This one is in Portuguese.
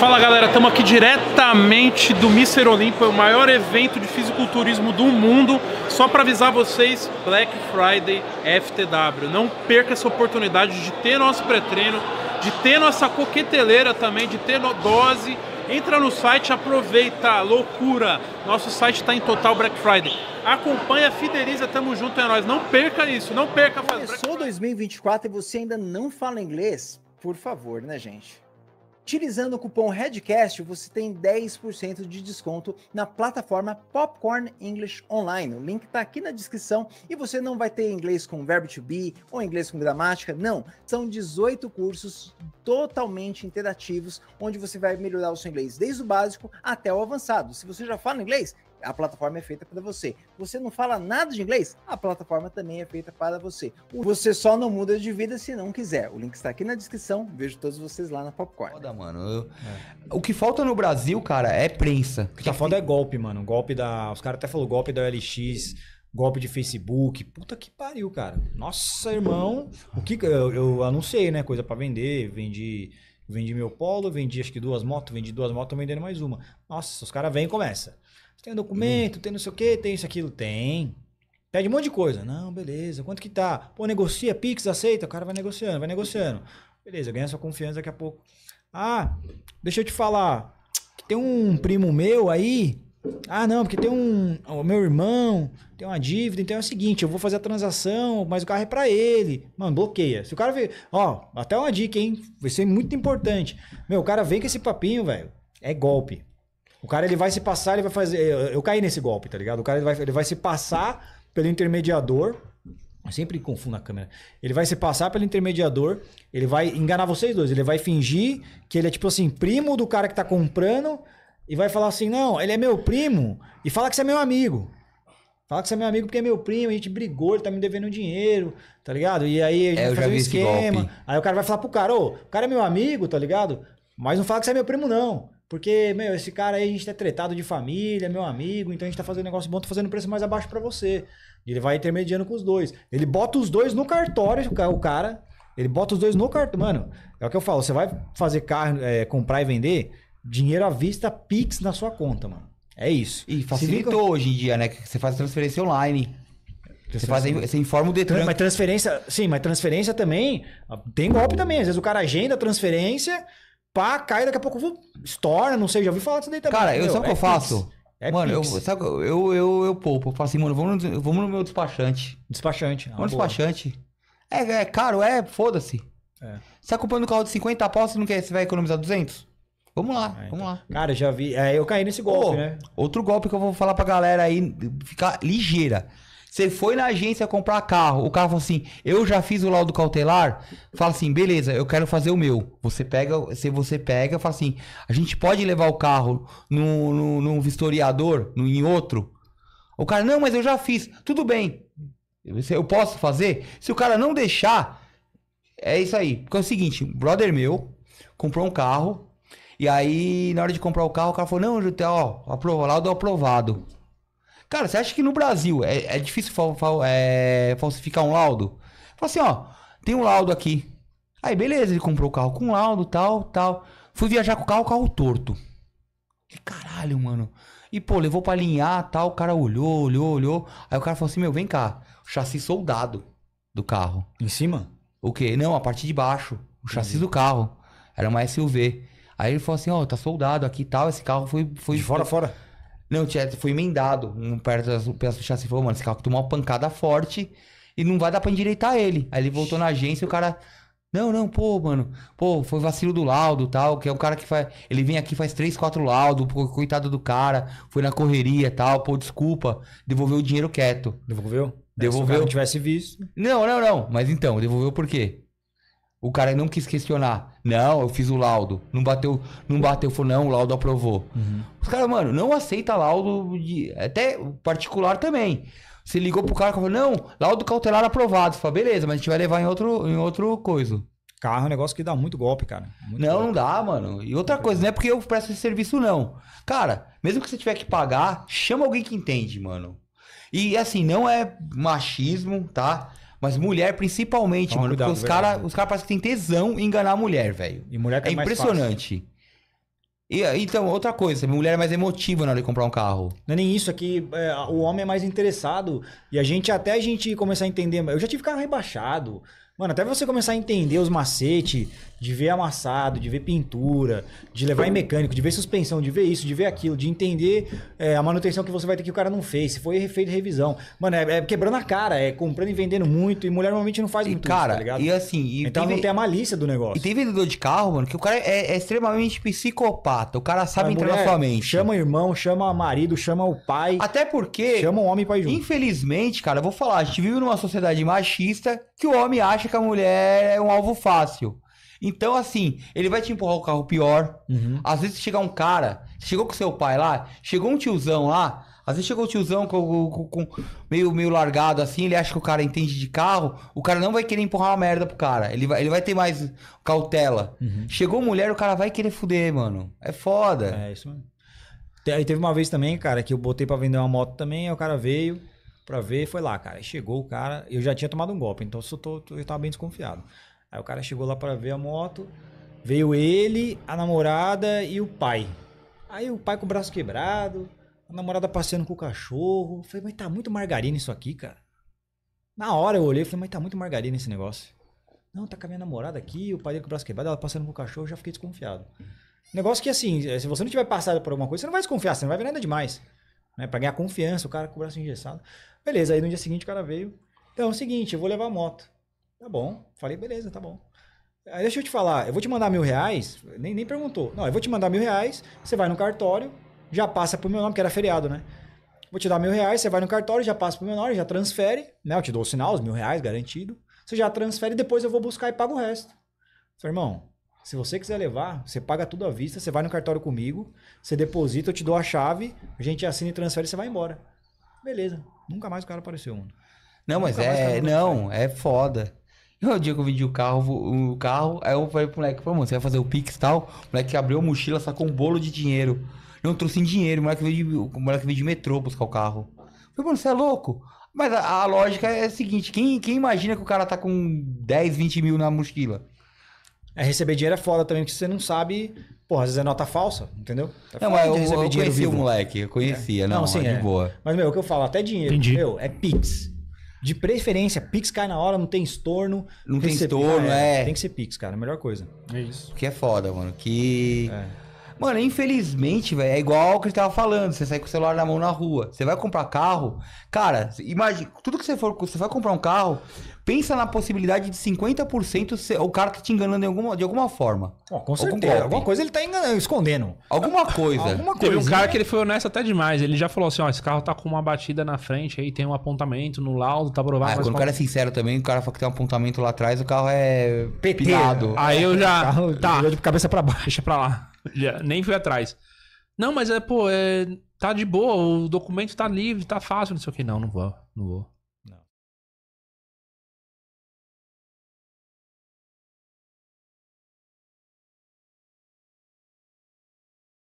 Fala galera, estamos aqui diretamente do Mister Olimpo, o maior evento de fisiculturismo do mundo. Só para avisar vocês, Black Friday FTW. Não perca essa oportunidade de ter nosso pré-treino, de ter nossa coqueteleira também, de ter dose. Entra no site, aproveita, loucura. Nosso site está em total Black Friday. Acompanha, fideliza, tamo junto, é nóis. Não perca isso, não perca. Começou 2024 e você ainda não fala inglês? Por favor, né, gente? Utilizando o cupom REDCAST, você tem 10% de desconto na plataforma Popcorn English Online. O link está aqui na descrição e você não vai ter inglês com verbo to be ou inglês com gramática, não. São 18 cursos totalmente interativos, onde você vai melhorar o seu inglês desde o básico até o avançado. Se você já fala inglês, a plataforma é feita para você. Você não fala nada de inglês? A plataforma também é feita para você. Você só não muda de vida se não quiser. O link está aqui na descrição. Vejo todos vocês lá na Popcorn. Foda, mano. Eu... É. O que falta no Brasil, cara, é prensa. O que tá foda é golpe, mano. Golpe da. Os caras até falaram golpe da OLX. Golpe de Facebook, puta que pariu, cara. Nossa, irmão. O que eu, eu anunciei, né? Coisa para vender, vendi Vendi meu polo, vendi acho que duas motos, vendi duas motos, tô vendendo mais uma. Nossa, os caras vêm e começa. Tem um documento, hum. tem não sei o quê, tem isso, aquilo. Tem. Pede um monte de coisa. Não, beleza. Quanto que tá? Pô, negocia, Pix, aceita. O cara vai negociando, vai negociando. Beleza, ganha sua confiança daqui a pouco. Ah, deixa eu te falar. Tem um primo meu aí. Ah, não, porque tem um. O meu irmão tem uma dívida, então é o seguinte: eu vou fazer a transação, mas o carro é para ele. Mano, bloqueia. Se o cara vê. Ó, até uma dica, hein? Vai ser muito importante. Meu, o cara vem com esse papinho, velho. É golpe. O cara ele vai se passar, ele vai fazer. Eu, eu caí nesse golpe, tá ligado? O cara ele vai, ele vai se passar pelo intermediador. Eu sempre confundo a câmera. Ele vai se passar pelo intermediador, ele vai enganar vocês dois. Ele vai fingir que ele é tipo assim, primo do cara que tá comprando e vai falar assim: não, ele é meu primo e fala que você é meu amigo. Fala que você é meu amigo porque é meu primo, a gente brigou, ele tá me devendo dinheiro, tá ligado? E aí a gente é, vai fazer um esquema. Aí o cara vai falar pro cara: ô, o cara é meu amigo, tá ligado? Mas não fala que você é meu primo, não. Porque, meu, esse cara aí a gente tá tretado de família, meu amigo, então a gente tá fazendo um negócio bom, tô fazendo preço mais abaixo para você. Ele vai intermediando com os dois. Ele bota os dois no cartório, o cara. Ele bota os dois no cartório. Mano, é o que eu falo, você vai fazer carro, é, comprar e vender, dinheiro à vista, Pix na sua conta, mano. É isso. E facilitou fica... hoje em dia, né? Que você faz transferência online. Você, faz, você informa o Detran. Mas transferência, sim, mas transferência também tem golpe também. Às vezes o cara agenda a transferência, pá, cai, daqui a pouco vou, estoura, não sei, já ouvi falar disso daí também. Cara, eu, meu, sabe o que é eu faço? É mano, eu, sabe, eu, eu, eu, eu poupo. Eu falo assim, mano, vamos no, vamos no meu despachante. Despachante. Ah, vamos no despachante. É, é caro, é, foda-se. É. Você tá comprando um carro de 50 pau, você não quer, você vai economizar 200? Vamos lá, ah, então. vamos lá. Cara, já vi. É, eu caí nesse golpe, Pô, né? Outro golpe que eu vou falar pra galera aí, ficar ligeira. Você foi na agência comprar carro, o carro falou assim: eu já fiz o laudo cautelar. Fala assim, beleza, eu quero fazer o meu. Você pega, se você pega, fala assim: a gente pode levar o carro num no, no, vistoriador, no, em outro? O cara, não, mas eu já fiz. Tudo bem. Eu posso fazer? Se o cara não deixar, é isso aí. Porque é o seguinte, um brother meu comprou um carro. E aí, na hora de comprar o carro, o cara falou: Não, Juté, ó, aprovado, laudo aprovado. Cara, você acha que no Brasil é, é difícil fal, fal, é, falsificar um laudo? Fala assim, ó, tem um laudo aqui. Aí, beleza, ele comprou o carro com laudo, tal, tal. Fui viajar com o carro, carro torto. Que caralho, mano. E, pô, levou pra alinhar, tal. O cara olhou, olhou, olhou. Aí o cara falou assim, meu, vem cá. Chassi soldado do carro. Em cima? O quê? Não, a parte de baixo. O chassi do carro. Era uma SUV. Aí ele falou assim, ó, oh, tá soldado aqui e tal. Esse carro foi... foi de fora, fora. Não, tinha, foi emendado. Um perto das, pelas do chassi falou, mano, esse carro tomou uma pancada forte e não vai dar pra endireitar ele. Aí ele voltou na agência e o cara. Não, não, pô, mano. Pô, foi vacilo do laudo tal. Que é um cara que faz. Ele vem aqui, faz três, quatro laudo. Pô, coitado do cara. Foi na correria tal. Pô, desculpa. Devolveu o dinheiro quieto. Devolveu? Devolveu. É, se o cara não tivesse visto. Não, não, não. Mas então, devolveu por quê? O cara não quis questionar. Não, eu fiz o laudo. Não bateu, não bateu, falou, não, o laudo aprovou. Uhum. Os caras, mano, não aceita laudo de. Até particular também. Você ligou pro cara e falou, não, laudo cautelar aprovado. Você fala, beleza, mas a gente vai levar em outro, em outro coisa. Carro é um negócio que dá muito golpe, cara. Muito não, golpe. não dá, mano. E outra coisa, não é porque eu presto esse serviço, não. Cara, mesmo que você tiver que pagar, chama alguém que entende, mano. E assim, não é machismo, tá? Mas então, mulher, principalmente, Toma mano. Cuidado, porque os caras os cara parecem que tem tesão em enganar a mulher, velho. E mulher que é, é impressionante. E, então, outra coisa, mulher é mais emotiva na hora de comprar um carro. Não é nem isso, aqui é é, o homem é mais interessado. E a gente, até a gente começar a entender. Eu já tive carro rebaixado. Mano, até você começar a entender os macetes de ver amassado, de ver pintura, de levar em mecânico, de ver suspensão, de ver isso, de ver aquilo, de entender é, a manutenção que você vai ter que o cara não fez, se foi feito revisão. Mano, é, é, quebrando a cara, é comprando e vendendo muito, e mulher normalmente não faz muito cara, isso, tá ligado? E assim, e então tem, não tem a malícia do negócio. E tem vendedor de carro, mano, que o cara é, é extremamente psicopata. O cara sabe entrar na sua mente. Chama irmão, chama marido, chama o pai. Até porque. Chama o homem pra ir junto. Infelizmente, cara, eu vou falar, a gente vive numa sociedade machista que o homem acha que a mulher é um alvo fácil. Então, assim, ele vai te empurrar o carro pior. Uhum. Às vezes chega um cara, chegou com seu pai lá, chegou um tiozão lá, às vezes chegou um tiozão com, com, com, meio, meio largado assim, ele acha que o cara entende de carro, o cara não vai querer empurrar uma merda pro cara. Ele vai, ele vai ter mais cautela. Uhum. Chegou mulher, o cara vai querer fuder, mano. É foda. É isso mesmo. Aí teve uma vez também, cara, que eu botei para vender uma moto também, aí o cara veio pra ver. Foi lá, cara. Chegou o cara, eu já tinha tomado um golpe, então eu, tô, eu tava bem desconfiado. Aí o cara chegou lá pra ver a moto, veio ele, a namorada e o pai. Aí o pai com o braço quebrado, a namorada passeando com o cachorro. falei, mas tá muito margarina isso aqui, cara. Na hora eu olhei e falei, mas tá muito margarina esse negócio. Não, tá com a minha namorada aqui, o pai dele com o braço quebrado, ela passando com o cachorro, eu já fiquei desconfiado. Negócio que assim, se você não tiver passado por alguma coisa, você não vai desconfiar, você não vai ver nada demais né? Para ganhar confiança, o cara com o braço engessado. Beleza, aí no dia seguinte o cara veio. Então é o seguinte, eu vou levar a moto. Tá bom. Falei, beleza, tá bom. Aí deixa eu te falar, eu vou te mandar mil reais. Nem, nem perguntou. Não, eu vou te mandar mil reais, você vai no cartório, já passa pro meu nome, que era feriado, né? Vou te dar mil reais, você vai no cartório, já passa pro meu nome, já transfere, né? Eu te dou o sinal, os mil reais garantido. Você já transfere, depois eu vou buscar e pago o resto. Falei, irmão, se você quiser levar, você paga tudo à vista, você vai no cartório comigo, você deposita, eu te dou a chave, a gente assina e transfere, você vai embora. Beleza. Nunca mais o cara apareceu, mano. Não, Nunca mas é, não, é foda. Eu o dia que eu vendi o carro, o carro, aí eu falei pro moleque, pô, mano, você vai fazer o Pix e tal? O moleque abriu a mochila, sacou um bolo de dinheiro. Não trouxe em dinheiro, o moleque veio de, o moleque veio de metrô buscar o carro. Eu falei, mano, você é louco? Mas a, a lógica é a seguinte, quem, quem imagina que o cara tá com 10, 20 mil na mochila? É receber dinheiro é foda também, porque você não sabe. Porra, às vezes é nota falsa, entendeu? É não, mas eu, eu, conhecia o moleque, eu conhecia, é. não, não sim, é de é. boa. Mas, meu, o que eu falo, até dinheiro, Entendi. meu, é Pix. De preferência, Pix cai na hora, não tem estorno. Não tem, estorno, é, é. Tem que ser Pix, cara, é a melhor coisa. É isso. Que é foda, mano, que... É. Mano, infelizmente, velho, é igual o que ele tava falando. Você sai com o celular na mão na rua. Você vai comprar carro, cara, imagina, tudo que você for, você vai comprar um carro, pensa na possibilidade de 50% ser o cara que te enganando de alguma, de alguma forma. com certeza. Algum alguma coisa ele tá enganando, escondendo. Alguma coisa. alguma coisa. Teve um cara que ele foi honesto até demais. Ele já falou assim, ó, esse carro tá com uma batida na frente aí, tem um apontamento no laudo, tá provado. Ah, quando o cara é sincero também, o cara fala que tem um apontamento lá atrás, o carro é... Petado. Aí eu já... O carro tá. de cabeça para baixo. para lá. Nem fui atrás. Não, mas é, pô, é, tá de boa, o documento tá livre, tá fácil, não sei o que. Não, não vou, não vou.